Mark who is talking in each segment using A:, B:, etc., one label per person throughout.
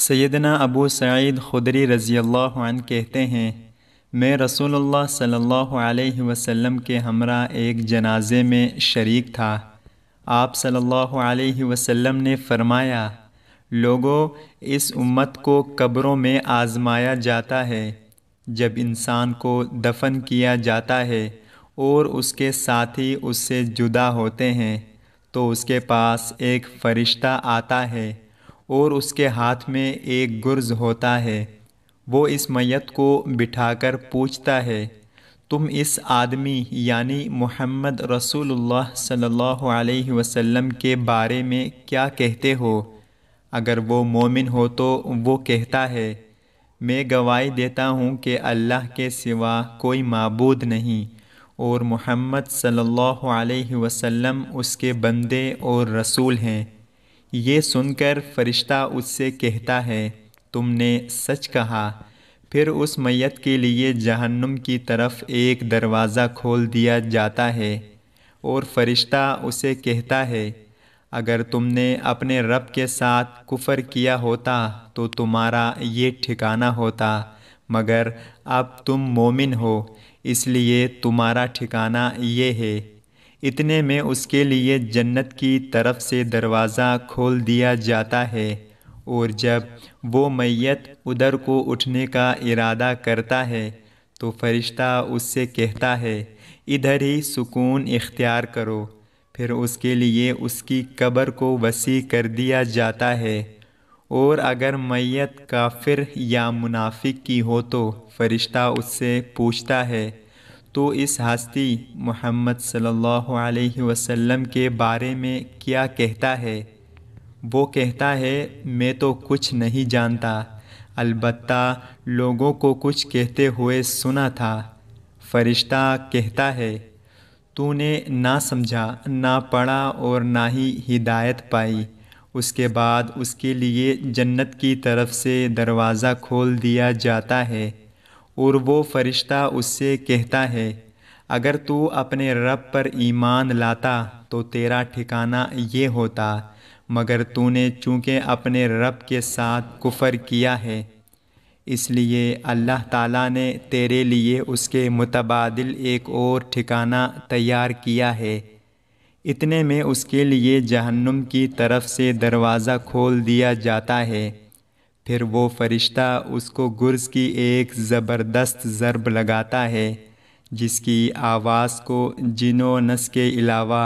A: सैदना अबू सईद खुदरी रज़ी अल्लाह कहते हैं मैं रसूल सल्ला वसम के हमरा एक जनाजे में शरीक था आप सल्ला वसम ने फरमाया लोगों इस उम्मत को कब्रों में आज़माया जाता है जब इंसान को दफन किया जाता है और उसके साथी उससे जुदा होते हैं तो उसके पास एक फ़रिश्ता आता है और उसके हाथ में एक गुर्ज होता है वो इस मैत को बिठाकर पूछता है तुम इस आदमी यानी मोहम्मद रसूलुल्लाह सल्लल्लाहु अलैहि वसल्लम के बारे में क्या कहते हो अगर वो मोमिन हो तो वो कहता है मैं गवाही देता हूँ कि अल्लाह के सिवा कोई मबूद नहीं और मोहम्मद सल्लल्लाहु अलैहि वसल्लम उसके बंदे और रसूल हैं ये सुनकर फरिश्ता उससे कहता है तुमने सच कहा फिर उस मैत के लिए जहन्नुम की तरफ एक दरवाज़ा खोल दिया जाता है और फरिश्ता उसे कहता है अगर तुमने अपने रब के साथ कुफ़र किया होता तो तुम्हारा ये ठिकाना होता मगर अब तुम मोमिन हो इसलिए तुम्हारा ठिकाना ये है इतने में उसके लिए जन्नत की तरफ से दरवाज़ा खोल दिया जाता है और जब वो मैयत उधर को उठने का इरादा करता है तो फरिश्ता उससे कहता है इधर ही सुकून इख्तियार करो फिर उसके लिए उसकी कब्र को वसी कर दिया जाता है और अगर मैयत काफिर या मुनाफिक की हो तो फरिश्ता उससे पूछता है तो इस हस्ती मोहम्मद सल्लल्लाहु अलैहि वसल्लम के बारे में क्या कहता है वो कहता है मैं तो कुछ नहीं जानता अलबत्ता लोगों को कुछ कहते हुए सुना था फरिश्ता कहता है तूने ना समझा ना पढ़ा और ना ही हिदायत पाई उसके बाद उसके लिए जन्नत की तरफ से दरवाज़ा खोल दिया जाता है और वो फ़रिश्ता उससे कहता है अगर तू अपने रब पर ईमान लाता तो तेरा ठिकाना ये होता मगर तूने चूँकि अपने रब के साथ कुफ़र किया है इसलिए अल्लाह ताला ने तेरे लिए उसके मुतबादिल एक और ठिकाना तैयार किया है इतने में उसके लिए जहन्नुम की तरफ से दरवाज़ा खोल दिया जाता है फिर वो फरिश्ता उसको गुर्ज की एक ज़बरदस्त ज़रब लगाता है जिसकी आवाज़ को जिनो नस के अलावा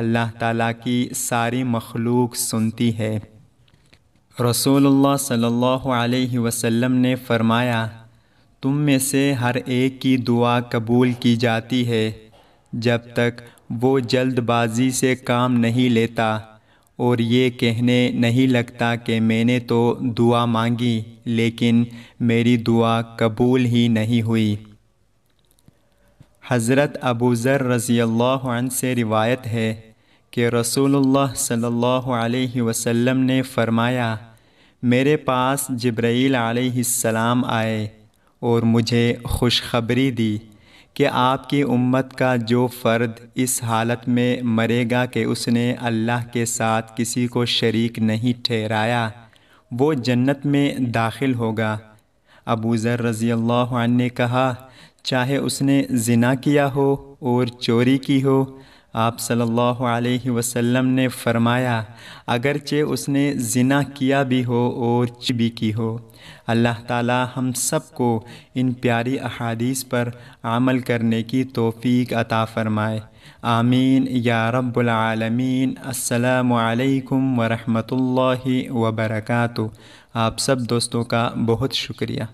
A: अल्लाह ताला की सारी मखलूक सुनती है रसूलुल्लाह सल्लल्लाहु अलैहि वसल्लम ने फ़रमाया तुम में से हर एक की दुआ कबूल की जाती है जब तक वो जल्दबाजी से काम नहीं लेता और ये कहने नहीं लगता कि मैंने तो दुआ मांगी लेकिन मेरी दुआ कबूल ही नहीं हुई हज़रत अबू ज़र रज़ी अल्लाह से रिवायत है कि रसूलुल्लाह सल्लल्लाहु अलैहि वसल्लम ने फ़रमाया मेरे पास जब्राईल अलैहिस्सलाम आए और मुझे खुशखबरी दी कि आपकी उम्मत का जो फ़र्द इस हालत में मरेगा कि उसने अल्लाह के साथ किसी को शरीक नहीं ठहराया वो जन्नत में दाखिल होगा अबू ज़र रज़ी अल्लाह ने कहा चाहे उसने जिना किया हो और चोरी की हो आप सल्लल्लाहु अलैहि वसल्लम ने फरमाया अगरचे उसने जिना किया भी हो और चबी भी की हो अल्लाह ताला हम सब को इन प्यारी अहादीस पर अमल करने की तौफीक अता फ़रमाए आमीन या रब्बुल आलमीन अस्सलाम वालेकुम वरहमतुल्लाहि आप सब दोस्तों का बहुत शुक्रिया